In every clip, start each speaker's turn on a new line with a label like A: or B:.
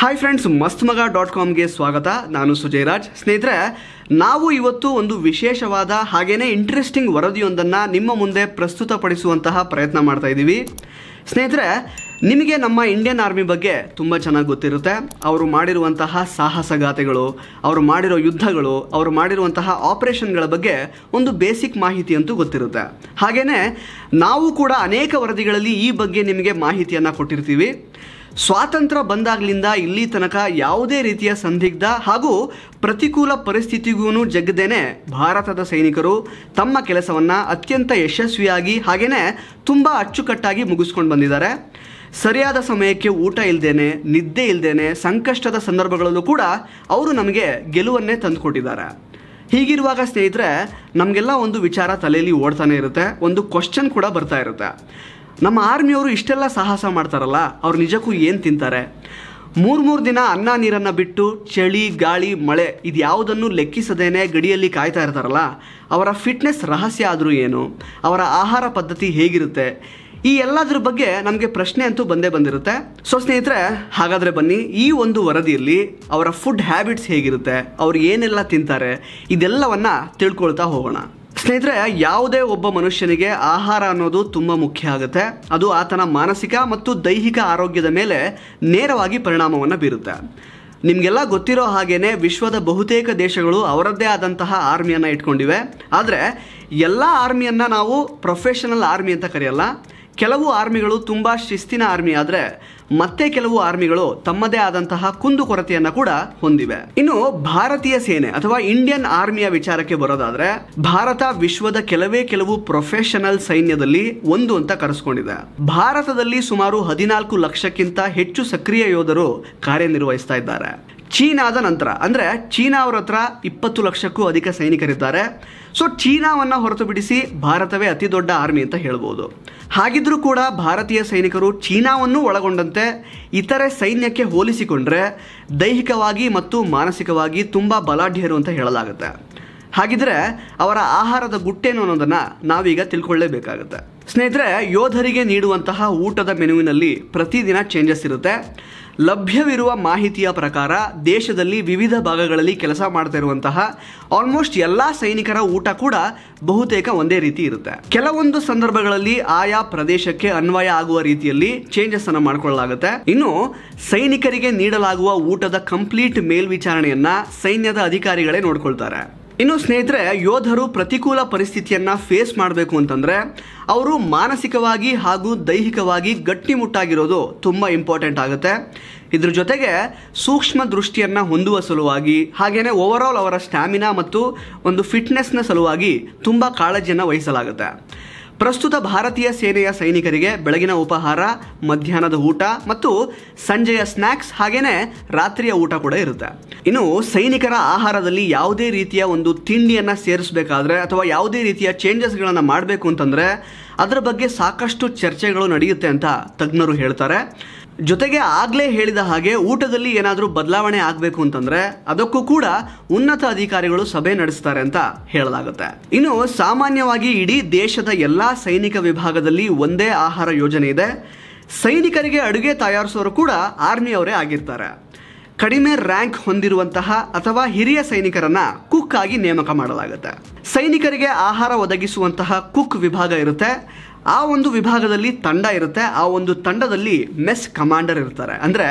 A: hi friends ಮಸ್ತ್ ಮಗ dot ಕಾಮ್ಗೆ ಸ್ವಾಗತ ನಾನು ಸುಜಯ್ ರಾಜ್ ಸ್ನೇಹಿತರೆ ನಾವು ಇವತ್ತು ಒಂದು ವಿಶೇಷವಾದ ಹಾಗೇನೇ ಇಂಟ್ರೆಸ್ಟಿಂಗ್ ವರದಿಯೊಂದನ್ನು ನಿಮ್ಮ ಮುಂದೆ ಪ್ರಸ್ತುತಪಡಿಸುವಂತಹ ಪ್ರಯತ್ನ ಮಾಡ್ತಾ ಇದ್ದೀವಿ ಸ್ನೇಹಿತರೆ ನಿಮಗೆ ನಮ್ಮ ಇಂಡಿಯನ್ ಆರ್ಮಿ ಬಗ್ಗೆ ತುಂಬ ಚೆನ್ನಾಗಿ ಗೊತ್ತಿರುತ್ತೆ ಅವರು ಮಾಡಿರುವಂತಹ ಸಾಹಸಗಾಥೆಗಳು ಅವರು ಮಾಡಿರೋ ಯುದ್ಧಗಳು ಅವರು ಮಾಡಿರುವಂತಹ ಆಪರೇಷನ್ಗಳ ಬಗ್ಗೆ ಒಂದು ಬೇಸಿಕ್ ಮಾಹಿತಿ ಅಂತೂ ಗೊತ್ತಿರುತ್ತೆ ಹಾಗೆಯೇ ನಾವು ಕೂಡ ಅನೇಕ ವರದಿಗಳಲ್ಲಿ ಈ ಬಗ್ಗೆ ನಿಮಗೆ ಮಾಹಿತಿಯನ್ನು ಕೊಟ್ಟಿರ್ತೀವಿ ಸ್ವಾತಂತ್ರ್ಯ ಬಂದಾಗಲಿಂದ ಇಲ್ಲಿ ತನಕ ಯಾವುದೇ ರೀತಿಯ ಸಂದಿಗ್ಧ ಹಾಗೂ ಪ್ರತಿಕೂಲ ಪರಿಸ್ಥಿತಿಗೂ ಜಗ್ಗದೇನೆ ಭಾರತದ ಸೈನಿಕರು ತಮ್ಮ ಕೆಲಸವನ್ನು ಅತ್ಯಂತ ಯಶಸ್ವಿಯಾಗಿ ಹಾಗೆಯೇ ತುಂಬ ಅಚ್ಚುಕಟ್ಟಾಗಿ ಮುಗಿಸ್ಕೊಂಡು ಬಂದಿದ್ದಾರೆ ಸರಿಯಾದ ಸಮಯಕ್ಕೆ ಊಟ ಇಲ್ಲದೇನೆ ನಿದ್ದೆ ಇಲ್ದೇನೆ ಸಂಕಷ್ಟದ ಸಂದರ್ಭಗಳಲ್ಲೂ ಕೂಡ ಅವರು ನಮಗೆ ಗೆಲುವನ್ನೇ ತಂದುಕೊಟ್ಟಿದ್ದಾರೆ ಹೀಗಿರುವಾಗ ಸ್ನೇಹಿತರೆ ನಮಗೆಲ್ಲ ಒಂದು ವಿಚಾರ ತಲೆಯಲ್ಲಿ ಓಡ್ತಾನೆ ಇರುತ್ತೆ ಒಂದು ಕ್ವಶನ್ ಕೂಡ ಬರ್ತಾ ಇರುತ್ತೆ ನಮ್ಮ ಆರ್ಮಿಯವರು ಇಷ್ಟೆಲ್ಲ ಸಾಹಸ ಮಾಡ್ತಾರಲ್ಲ ಅವ್ರು ನಿಜಕ್ಕೂ ಏನು ತಿಂತಾರೆ ಮೂರು ಮೂರು ದಿನ ಅನ್ನ ನೀರನ್ನು ಬಿಟ್ಟು ಚಳಿ ಗಾಳಿ ಮಳೆ ಇದು ಯಾವುದನ್ನು ಲೆಕ್ಕಿಸದೇನೆ ಗಡಿಯಲ್ಲಿ ಕಾಯ್ತಾ ಇರ್ತಾರಲ್ಲ ಅವರ ಫಿಟ್ನೆಸ್ ರಹಸ್ಯ ಆದರೂ ಏನು ಅವರ ಆಹಾರ ಪದ್ಧತಿ ಹೇಗಿರುತ್ತೆ ಈ ಎಲ್ಲದರ ಬಗ್ಗೆ ನಮಗೆ ಪ್ರಶ್ನೆ ಅಂತೂ ಬಂದೇ ಬಂದಿರುತ್ತೆ ಸೊ ಸ್ನೇಹಿತರೆ ಹಾಗಾದರೆ ಬನ್ನಿ ಈ ಒಂದು ವರದಿಯಲ್ಲಿ ಅವರ ಫುಡ್ ಹ್ಯಾಬಿಟ್ಸ್ ಹೇಗಿರುತ್ತೆ ಅವ್ರು ಏನೆಲ್ಲ ತಿಂತಾರೆ ಇದೆಲ್ಲವನ್ನು ತಿಳ್ಕೊಳ್ತಾ ಹೋಗೋಣ ಸ್ನೇಹಿತರೆ ಯಾವುದೇ ಒಬ್ಬ ಮನುಷ್ಯನಿಗೆ ಆಹಾರ ಅನ್ನೋದು ತುಂಬ ಮುಖ್ಯ ಆಗುತ್ತೆ ಅದು ಆತನ ಮಾನಸಿಕ ಮತ್ತು ದೈಹಿಕ ಆರೋಗ್ಯದ ಮೇಲೆ ನೇರವಾಗಿ ಪರಿಣಾಮವನ್ನು ಬೀರುತ್ತೆ ನಿಮಗೆಲ್ಲ ಗೊತ್ತಿರೋ ಹಾಗೇನೆ ವಿಶ್ವದ ಬಹುತೇಕ ದೇಶಗಳು ಅವರದ್ದೇ ಆದಂತಹ ಆರ್ಮಿಯನ್ನು ಇಟ್ಕೊಂಡಿವೆ ಆದರೆ ಎಲ್ಲ ಆರ್ಮಿಯನ್ನು ನಾವು ಪ್ರೊಫೆಷನಲ್ ಆರ್ಮಿ ಅಂತ ಕರೆಯಲ್ಲ ಕೆಲವು ಆರ್ಮಿಗಳು ತುಂಬ ಶಿಸ್ತಿನ ಆರ್ಮಿ ಆದರೆ ಮತ್ತೆ ಕೆಲವು ಆರ್ಮಿಗಳು ತಮ್ಮದೇ ಆದಂತಹ ಕುಂದುಕೊರತೆಯನ್ನು ಕೂಡ ಹೊಂದಿವೆ ಇನ್ನು ಭಾರತೀಯ ಸೇನೆ ಅಥವಾ ಇಂಡಿಯನ್ ಆರ್ಮಿಯ ವಿಚಾರಕ್ಕೆ ಬರೋದಾದ್ರೆ ಭಾರತ ವಿಶ್ವದ ಕೆಲವೇ ಕೆಲವು ಪ್ರೊಫೆಷನಲ್ ಸೈನ್ಯದಲ್ಲಿ ಒಂದು ಅಂತ ಕರೆಸ್ಕೊಂಡಿದೆ ಭಾರತದಲ್ಲಿ ಸುಮಾರು ಹದಿನಾಲ್ಕು ಲಕ್ಷಕ್ಕಿಂತ ಹೆಚ್ಚು ಸಕ್ರಿಯ ಯೋಧರು ಕಾರ್ಯನಿರ್ವಹಿಸ್ತಾ ಇದ್ದಾರೆ ಚೀನಾದ ನಂತರ ಅಂದರೆ ಚೀನಾ ಅವರ ಹತ್ರ ಇಪ್ಪತ್ತು ಲಕ್ಷಕ್ಕೂ ಅಧಿಕ ಸೈನಿಕರಿದ್ದಾರೆ ಸೊ ಚೀನಾವನ್ನು ಬಿಡಿಸಿ ಭಾರತವೇ ಅತಿ ದೊಡ್ಡ ಆರ್ಮಿ ಅಂತ ಹೇಳ್ಬೋದು ಹಾಗಿದ್ರೂ ಕೂಡ ಭಾರತೀಯ ಸೈನಿಕರು ಚೀನಾವನ್ನು ಒಳಗೊಂಡಂತೆ ಇತರೆ ಸೈನ್ಯಕ್ಕೆ ಹೋಲಿಸಿಕೊಂಡ್ರೆ ದೈಹಿಕವಾಗಿ ಮತ್ತು ಮಾನಸಿಕವಾಗಿ ತುಂಬ ಬಲಾಢ್ಯರು ಅಂತ ಹೇಳಲಾಗುತ್ತೆ ಹಾಗಿದ್ರೆ ಅವರ ಆಹಾರದ ಗುಟ್ಟೇನು ಅನ್ನೋದನ್ನು ನಾವೀಗ ತಿಳ್ಕೊಳ್ಳೇಬೇಕಾಗುತ್ತೆ ಸ್ನೇಹಿತರೆ ಯೋಧರಿಗೆ ನೀಡುವಂತಹ ಊಟದ ಮೆನುವಿನಲ್ಲಿ ಪ್ರತಿದಿನ ಚೇಂಜಸ್ ಇರುತ್ತೆ ಲಭ್ಯವಿರುವ ಮಾಹಿತಿಯ ಪ್ರಕಾರ ದೇಶದಲ್ಲಿ ವಿವಿಧ ಭಾಗಗಳಲ್ಲಿ ಕೆಲಸ ಮಾಡ್ತಾ ಇರುವಂತಹ ಆಲ್ಮೋಸ್ಟ್ ಎಲ್ಲ ಸೈನಿಕರ ಊಟ ಕೂಡ ಬಹುತೇಕ ಒಂದೇ ರೀತಿ ಇರುತ್ತೆ ಕೆಲವೊಂದು ಸಂದರ್ಭಗಳಲ್ಲಿ ಆಯಾ ಪ್ರದೇಶಕ್ಕೆ ಅನ್ವಯ ಆಗುವ ರೀತಿಯಲ್ಲಿ ಚೇಂಜಸ್ ಅನ್ನು ಮಾಡಿಕೊಳ್ಳಲಾಗುತ್ತೆ ಇನ್ನು ಸೈನಿಕರಿಗೆ ನೀಡಲಾಗುವ ಊಟದ ಕಂಪ್ಲೀಟ್ ಮೇಲ್ವಿಚಾರಣೆಯನ್ನ ಸೈನ್ಯದ ಅಧಿಕಾರಿಗಳೇ ನೋಡ್ಕೊಳ್ತಾರೆ ಇನ್ನು ಸ್ನೇಹಿತರೆ ಯೋಧರು ಪ್ರತಿಕೂಲ ಪರಿಸ್ಥಿತಿಯನ್ನು ಫೇಸ್ ಮಾಡಬೇಕು ಅಂತಂದರೆ ಅವರು ಮಾನಸಿಕವಾಗಿ ಹಾಗೂ ದೈಹಿಕವಾಗಿ ಗಟ್ಟಿಮುಟ್ಟಾಗಿರೋದು ತುಂಬ ಇಂಪಾರ್ಟೆಂಟ್ ಆಗುತ್ತೆ ಇದ್ರ ಜೊತೆಗೆ ಸೂಕ್ಷ್ಮ ದೃಷ್ಟಿಯನ್ನು ಹೊಂದುವ ಸಲುವಾಗಿ ಹಾಗೆಯೇ ಆಲ್ ಅವರ ಸ್ಟ್ಯಾಮಿನಾ ಮತ್ತು ಒಂದು ಫಿಟ್ನೆಸ್ನ ಸಲುವಾಗಿ ತುಂಬ ಕಾಳಜಿಯನ್ನು ವಹಿಸಲಾಗುತ್ತೆ ಪ್ರಸ್ತುತ ಭಾರತೀಯ ಸೇನೆಯ ಸೈನಿಕರಿಗೆ ಬೆಳಗಿನ ಉಪಹಾರ ಮಧ್ಯಾಹ್ನದ ಊಟ ಮತ್ತು ಸಂಜೆಯ ಸ್ನ್ಯಾಕ್ಸ್ ಹಾಗೇನೆ ರಾತ್ರಿಯ ಊಟ ಕೂಡ ಇರುತ್ತೆ ಇನ್ನು ಸೈನಿಕರ ಆಹಾರದಲ್ಲಿ ಯಾವುದೇ ರೀತಿಯ ಒಂದು ತಿಂಡಿಯನ್ನು ಸೇರಿಸಬೇಕಾದ್ರೆ ಅಥವಾ ಯಾವುದೇ ರೀತಿಯ ಚೇಂಜಸ್ಗಳನ್ನು ಮಾಡಬೇಕು ಅಂತಂದರೆ ಅದರ ಬಗ್ಗೆ ಸಾಕಷ್ಟು ಚರ್ಚೆಗಳು ನಡೆಯುತ್ತೆ ಅಂತ ತಜ್ಞರು ಹೇಳ್ತಾರೆ ಜೊತೆಗೆ ಆಗಲೇ ಹೇಳಿದ ಹಾಗೆ ಊಟದಲ್ಲಿ ಏನಾದರೂ ಬದಲಾವಣೆ ಆಗಬೇಕು ಅಂತಂದ್ರೆ ಅದಕ್ಕೂ ಕೂಡ ಉನ್ನತ ಅಧಿಕಾರಿಗಳು ಸಭೆ ನಡೆಸ್ತಾರೆ ಅಂತ ಹೇಳಲಾಗುತ್ತೆ ಇನ್ನು ಸಾಮಾನ್ಯವಾಗಿ ಇಡೀ ದೇಶದ ಎಲ್ಲ ಸೈನಿಕ ವಿಭಾಗದಲ್ಲಿ ಒಂದೇ ಆಹಾರ ಯೋಜನೆ ಇದೆ ಸೈನಿಕರಿಗೆ ಅಡುಗೆ ತಯಾರಿಸೋರು ಕೂಡ ಆರ್ಮಿ ಅವರೇ ಆಗಿರ್ತಾರೆ ಕಡಿಮೆ ರ್ಯಾಂಕ್ ಹೊಂದಿರುವಂತಹ ಅಥವಾ ಹಿರಿಯ ಸೈನಿಕರನ್ನ ಕುಕ್ ಆಗಿ ನೇಮಕ ಮಾಡಲಾಗುತ್ತೆ ಸೈನಿಕರಿಗೆ ಆಹಾರ ಒದಗಿಸುವಂತಹ ಕುಕ್ ವಿಭಾಗ ಇರುತ್ತೆ ಆ ಒಂದು ವಿಭಾಗದಲ್ಲಿ ತಂಡ ಇರುತ್ತೆ ಆ ಒಂದು ತಂಡದಲ್ಲಿ ಮೆಸ್ ಕಮಾಂಡರ್ ಇರ್ತಾರೆ ಅಂದರೆ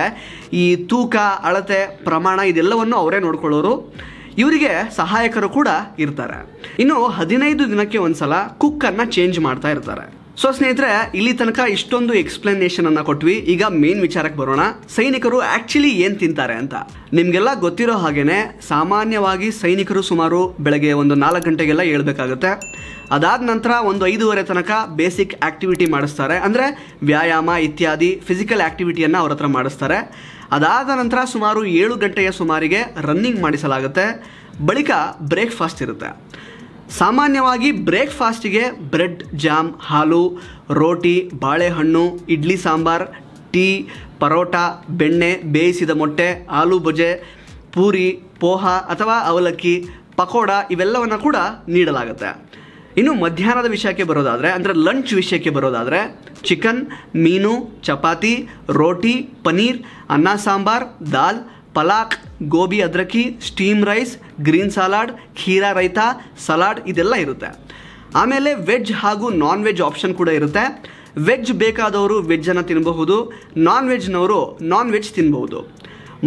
A: ಈ ತೂಕ ಅಳತೆ ಪ್ರಮಾಣ ಇದೆಲ್ಲವನ್ನು ಅವರೇ ನೋಡ್ಕೊಳ್ಳೋರು ಇವರಿಗೆ ಸಹಾಯಕರು ಕೂಡ ಇರ್ತಾರೆ ಇನ್ನು ಹದಿನೈದು ದಿನಕ್ಕೆ ಒಂದು ಸಲ ಕುಕ್ಕನ್ನು ಚೇಂಜ್ ಮಾಡ್ತಾ ಇರ್ತಾರೆ ಸೊ ಸ್ನೇಹಿತರೆ ಇಲ್ಲಿ ತನಕ ಇಷ್ಟೊಂದು ಎಕ್ಸ್ಪ್ಲನೇಷನ್ ಅನ್ನ ಕೊಟ್ವಿ ಈಗ ಮೇನ್ ವಿಚಾರಕ್ಕೆ ಬರೋಣ ಸೈನಿಕರು ಆಕ್ಚುಲಿ ಏನ್ ತಿಂತಾರೆ ಅಂತ ನಿಮ್ಗೆಲ್ಲ ಗೊತ್ತಿರೋ ಹಾಗೇನೆ ಸಾಮಾನ್ಯವಾಗಿ ಸೈನಿಕರು ಸುಮಾರು ಬೆಳಗ್ಗೆ ಒಂದು ನಾಲ್ಕು ಗಂಟೆಗೆಲ್ಲ ಹೇಳ್ಬೇಕಾಗುತ್ತೆ ಅದಾದ ನಂತರ ಒಂದು ಐದೂವರೆ ತನಕ ಬೇಸಿಕ್ ಆಕ್ಟಿವಿಟಿ ಮಾಡಿಸ್ತಾರೆ ಅಂದರೆ ವ್ಯಾಯಾಮ ಇತ್ಯಾದಿ ಫಿಸಿಕಲ್ ಆ್ಯಕ್ಟಿವಿಟಿಯನ್ನು ಅವ್ರ ಹತ್ರ ಮಾಡಿಸ್ತಾರೆ ಅದಾದ ನಂತರ ಸುಮಾರು ಏಳು ಗಂಟೆಯ ಸುಮಾರಿಗೆ ರನ್ನಿಂಗ್ ಮಾಡಿಸಲಾಗುತ್ತೆ ಬಳಿಕ ಬ್ರೇಕ್ಫಾಸ್ಟ್ ಇರುತ್ತೆ ಸಾಮಾನ್ಯವಾಗಿ ಬ್ರೇಕ್ಫಾಸ್ಟಿಗೆ ಬ್ರೆಡ್ ಜಾಮ್ ಹಾಲು ರೋಟಿ ಬಾಳೆಹಣ್ಣು ಇಡ್ಲಿ ಸಾಂಬಾರ್ ಟೀ ಪರೋಟ ಬೆಣ್ಣೆ ಬೇಯಿಸಿದ ಮೊಟ್ಟೆ ಆಲೂ ಬಜೆ ಪೂರಿ ಪೋಹ ಅಥವಾ ಅವಲಕ್ಕಿ ಪಕೋಡ ಇವೆಲ್ಲವನ್ನು ಕೂಡ ನೀಡಲಾಗುತ್ತೆ ಇನ್ನು ಮಧ್ಯಾಹ್ನದ ವಿಷಯಕ್ಕೆ ಬರೋದಾದರೆ ಅಂದರೆ ಲಂಚ್ ವಿಷಯಕ್ಕೆ ಬರೋದಾದರೆ ಚಿಕನ್ ಮೀನು ಚಪಾತಿ ರೋಟಿ ಪನೀರ್ ಅನ್ನ ಸಾಂಬಾರ್ ದಾಲ್ ಪಲಾಕ್ ಗೋಬಿ ಅದ್ರಕಿ ಸ್ಟೀಮ್ ರೈಸ್ ಗ್ರೀನ್ ಸಲಾಡ್ ಖೀರಾ ರೈತ ಸಲಾಡ್ ಇದೆಲ್ಲ ಇರುತ್ತೆ ಆಮೇಲೆ ವೆಜ್ ಹಾಗೂ ನಾನ್ ವೆಜ್ ಆಪ್ಷನ್ ಕೂಡ ಇರುತ್ತೆ ವೆಜ್ ಬೇಕಾದವರು ವೆಜ್ಜನ್ನು ತಿನ್ನಬಹುದು ನಾನ್ ವೆಜ್ನವರು ನಾನ್ ವೆಜ್ ತಿನ್ನಬಹುದು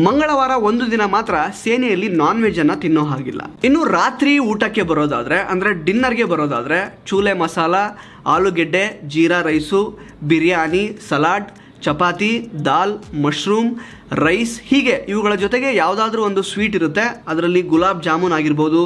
A: ಮಂಗಳವಾರ ಒಂದು ದಿನ ಮಾತ್ರ ಸೇನೆಯಲ್ಲಿ ನಾನ್ ವೆಜ್ಜನ್ನು ತಿನ್ನೋ ಹಾಗಿಲ್ಲ ಇನ್ನು ರಾತ್ರಿ ಊಟಕ್ಕೆ ಬರೋದಾದರೆ ಅಂದರೆ ಡಿನ್ನರ್ಗೆ ಬರೋದಾದರೆ ಚೂಲೆ ಮಸಾಲ ಆಲೂಗೆಡ್ಡೆ ಜೀರಾ ರೈಸು ಬಿರಿಯಾನಿ ಸಲಾಡ್ ಚಪಾತಿ ದಾಲ್ ಮಶ್ರೂಮ್ ರೈಸ್ ಹೀಗೆ ಇವುಗಳ ಜೊತೆಗೆ ಯಾವುದಾದ್ರೂ ಒಂದು ಸ್ವೀಟ್ ಇರುತ್ತೆ ಅದರಲ್ಲಿ ಗುಲಾಬ್ ಜಾಮೂನ್ ಆಗಿರ್ಬೋದು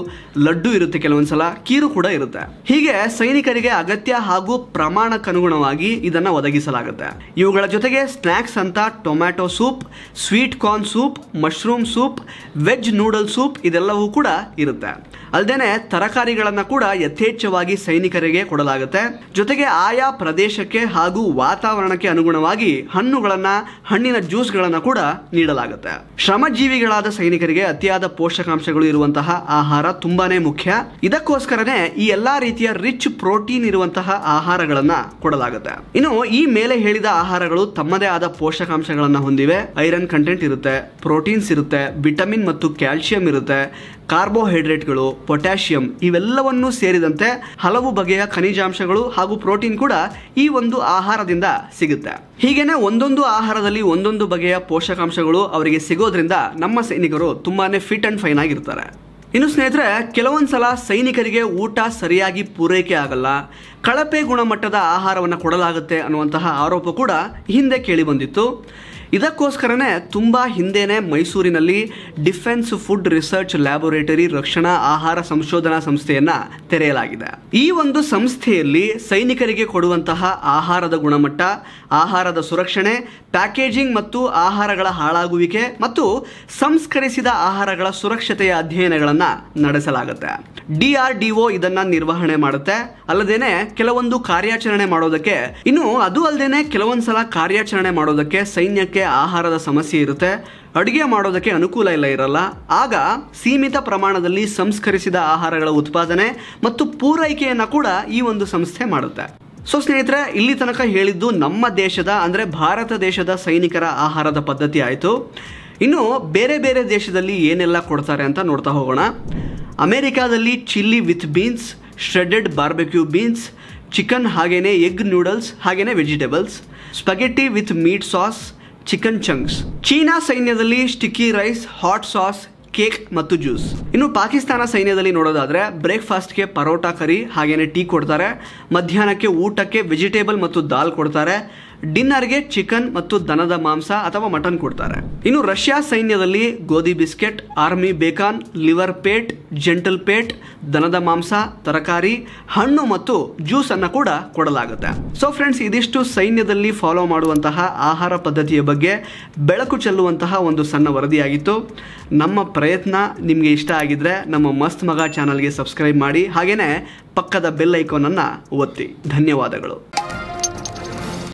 A: ಲಡ್ಡು ಇರುತ್ತೆ ಕೆಲವೊಂದು ಸಲ ಕೀರು ಕೂಡ ಇರುತ್ತೆ ಹೀಗೆ ಸೈನಿಕರಿಗೆ ಅಗತ್ಯ ಹಾಗೂ ಪ್ರಮಾಣಕ್ಕನುಗುಣವಾಗಿ ಇದನ್ನು ಒದಗಿಸಲಾಗುತ್ತೆ ಇವುಗಳ ಜೊತೆಗೆ ಸ್ನ್ಯಾಕ್ಸ್ ಅಂತ tomato soup sweet corn soup mushroom soup veg noodle soup ಇದೆಲ್ಲವೂ ಕೂಡ ಇರುತ್ತೆ ಅಲ್ದೇನೆ ತರಕಾರಿಗಳನ್ನು ಕೂಡ ಯಥೇಚ್ಛವಾಗಿ ಸೈನಿಕರಿಗೆ ಕೊಡಲಾಗುತ್ತೆ ಜೊತೆಗೆ ಆಯಾ ಪ್ರದೇಶಕ್ಕೆ ಹಾಗೂ ವಾತಾವರಣಕ್ಕೆ ಅನುಗುಣವಾಗಿ ಹಣ್ಣುಗಳನ್ನ ಹಣ್ಣಿನ ಜ್ಯೂಸ್ಗಳನ್ನು ಕೂಡ ನೀಡಲಾಗುತ್ತೆ ಶ್ರಮಜೀವಿಗಳಾದ ಸೈನಿಕರಿಗೆ ಅತಿಯಾದ ಪೋಷಕಾಂಶಗಳು ಇರುವಂತಹ ಆಹಾರ ತುಂಬಾನೇ ಮುಖ್ಯ ಇದಕ್ಕೋಸ್ಕರನೇ ಈ ಎಲ್ಲಾ ರೀತಿಯ ರಿಚ್ ಪ್ರೋಟೀನ್ ಇರುವಂತಹ ಆಹಾರಗಳನ್ನ ಕೊಡಲಾಗುತ್ತೆ ಇನ್ನು ಈ ಮೇಲೆ ಹೇಳಿದ ಆಹಾರಗಳು ತಮ್ಮದೇ ಆದ ಪೋಷಕಾಂಶಗಳನ್ನ ಹೊಂದಿವೆ ಐರನ್ ಕಂಟೆಂಟ್ ಇರುತ್ತೆ ಪ್ರೋಟೀನ್ಸ್ ಇರುತ್ತೆ ವಿಟಮಿನ್ ಮತ್ತು ಕ್ಯಾಲ್ಸಿಯಂ ಇರುತ್ತೆ ಕಾರ್ಬೋಹೈಡ್ರೇಟ್ಗಳು ಪೊಟ್ಯಾಷಿಯಂ ಇವೆಲ್ಲವನ್ನೂ ಸೇರಿದಂತೆ ಹಲವು ಬಗೆಯ ಖನಿಜಾಂಶಗಳು ಹಾಗೂ ಪ್ರೋಟೀನ್ ಕೂಡ ಈ ಒಂದು ಆಹಾರದಿಂದ ಸಿಗುತ್ತೆ ಹೀಗೇನೆ ಒಂದೊಂದು ಆಹಾರದಲ್ಲಿ ಒಂದೊಂದು ಬಗೆಯ ಪೋಷಕಾಂಶಗಳು ಅವರಿಗೆ ಸಿಗೋದ್ರಿಂದ ನಮ್ಮ ಸೈನಿಕರು ತುಂಬಾನೇ ಫಿಟ್ ಅಂಡ್ ಫೈನ್ ಆಗಿರ್ತಾರೆ ಇನ್ನು ಸ್ನೇಹಿತರೆ ಕೆಲವೊಂದ್ಸಲ ಸೈನಿಕರಿಗೆ ಊಟ ಸರಿಯಾಗಿ ಪೂರೈಕೆ ಆಗಲ್ಲ ಕಳಪೆ ಗುಣಮಟ್ಟದ ಆಹಾರವನ್ನು ಕೊಡಲಾಗುತ್ತೆ ಅನ್ನುವಂತಹ ಆರೋಪ ಕೂಡ ಹಿಂದೆ ಕೇಳಿ ಬಂದಿತ್ತು ಇದಕ್ಕೋಸ್ಕರನೇ ತುಂಬ ಹಿಂದೆನೆ ಮೈಸೂರಿನಲ್ಲಿ ಡಿಫೆನ್ಸ್ ಫುಡ್ ರಿಸರ್ಚ್ ಲ್ಯಾಬೊರೇಟರಿ ರಕ್ಷಣಾ ಆಹಾರ ಸಂಶೋಧನಾ ಸಂಸ್ಥೆಯನ್ನ ತೆರೆಯಲಾಗಿದೆ ಈ ಒಂದು ಸಂಸ್ಥೆಯಲ್ಲಿ ಸೈನಿಕರಿಗೆ ಕೊಡುವಂತಹ ಆಹಾರದ ಗುಣಮಟ್ಟ ಆಹಾರದ ಸುರಕ್ಷಣೆ ಪ್ಯಾಕೇಜಿಂಗ್ ಮತ್ತು ಆಹಾರಗಳ ಹಾಳಾಗುವಿಕೆ ಮತ್ತು ಸಂಸ್ಕರಿಸಿದ ಆಹಾರಗಳ ಸುರಕ್ಷತೆಯ ಅಧ್ಯಯನಗಳನ್ನು ನಡೆಸಲಾಗುತ್ತೆ ಡಿ ಇದನ್ನ ನಿರ್ವಹಣೆ ಮಾಡುತ್ತೆ ಅಲ್ಲದೇನೆ ಕೆಲವೊಂದು ಕಾರ್ಯಾಚರಣೆ ಮಾಡೋದಕ್ಕೆ ಇನ್ನು ಅದು ಅಲ್ಲದೇನೆ ಕೆಲವೊಂದು ಸಲ ಕಾರ್ಯಾಚರಣೆ ಮಾಡೋದಕ್ಕೆ ಸೈನ್ಯಕ್ಕೆ ಆಹಾರದ ಸಮಸ್ಯೆ ಇರುತ್ತೆ ಅಡುಗೆ ಮಾಡೋದಕ್ಕೆ ಅನುಕೂಲ ಇಲ್ಲ ಇರಲ್ಲ ಆಗ ಸೀಮಿತ ಪ್ರಮಾಣದಲ್ಲಿ ಸಂಸ್ಕರಿಸಿದ ಆಹಾರಗಳ ಉತ್ಪಾದನೆ ಮತ್ತು ಪೂರೈಕೆಯನ್ನು ಕೂಡ ಈ ಒಂದು ಸಂಸ್ಥೆ ಮಾಡುತ್ತೆ ಸೊ ಸ್ನೇಹಿತರೆ ಇಲ್ಲಿ ತನಕ ಹೇಳಿದ್ದು ನಮ್ಮ ದೇಶದ ಅಂದರೆ ಭಾರತ ದೇಶದ ಸೈನಿಕರ ಆಹಾರದ ಪದ್ಧತಿ ಆಯಿತು ಇನ್ನು ಬೇರೆ ಬೇರೆ ದೇಶದಲ್ಲಿ ಏನೆಲ್ಲ ಕೊಡ್ತಾರೆ ಅಂತ ನೋಡ್ತಾ ಹೋಗೋಣ ಅಮೆರಿಕಾದಲ್ಲಿ chilli with beans shredded barbecue beans chicken ಹಾಗೆಯೇ ಎಗ್ ನೂಡಲ್ಸ್ ಹಾಗೆಯೇ vegetables spaghetti with meat sauce chicken chunks China ಸೈನ್ಯದಲ್ಲಿ sticky rice hot sauce cake ಮತ್ತು ಜ್ಯೂಸ್ ಇನ್ನು ಪಾಕಿಸ್ತಾನ ಸೈನ್ಯದಲ್ಲಿ ನೋಡೋದಾದ್ರೆ ಬ್ರೇಕ್ಫಾಸ್ಟ್ಗೆ ಪರೋಟಾ ಕರಿ ಹಾಗೇನೆ ಟೀ ಕೊಡ್ತಾರೆ ಮಧ್ಯಾಹ್ನಕ್ಕೆ ಊಟಕ್ಕೆ ವೆಜಿಟೇಬಲ್ ಮತ್ತು ದಾಲ್ ಕೊಡ್ತಾರೆ ಡಿನ್ನರ್ಗೆ ಚಿಕನ್ ಮತ್ತು ದನದ ಮಾಂಸ ಅಥವಾ ಮಟನ್ ಕೊಡ್ತಾರೆ ಇನ್ನು ರಷ್ಯಾ ಸೈನ್ಯದಲ್ಲಿ ಗೋಧಿ biscuit army bacon liver pate ಜೆಂಟಲ್ ಪೇಟ್ ದನದ ಮಾಂಸ ತರಕಾರಿ ಹಣ್ಣು ಮತ್ತು ಜ್ಯೂಸ್ ಕೂಡ ಕೊಡಲಾಗುತ್ತೆ ಸೊ ಫ್ರೆಂಡ್ಸ್ ಇದಿಷ್ಟು ಸೈನ್ಯದಲ್ಲಿ ಫಾಲೋ ಮಾಡುವಂತಹ ಆಹಾರ ಪದ್ಧತಿಯ ಬಗ್ಗೆ ಬೆಳಕು ಚೆಲ್ಲುವಂತಹ ಒಂದು ಸಣ್ಣ ವರದಿಯಾಗಿತ್ತು ನಮ್ಮ ಪ್ರಯತ್ನ ನಿಮಗೆ ಇಷ್ಟ ಆಗಿದ್ರೆ ನಮ್ಮ ಮಸ್ತ್ ಮಗ ಚಾನಲ್ಗೆ ಸಬ್ಸ್ಕ್ರೈಬ್ ಮಾಡಿ ಹಾಗೆಯೇ ಪಕ್ಕದ ಬೆಲ್ ಐಕಾನನ್ನು ಒತ್ತಿ ಧನ್ಯವಾದಗಳು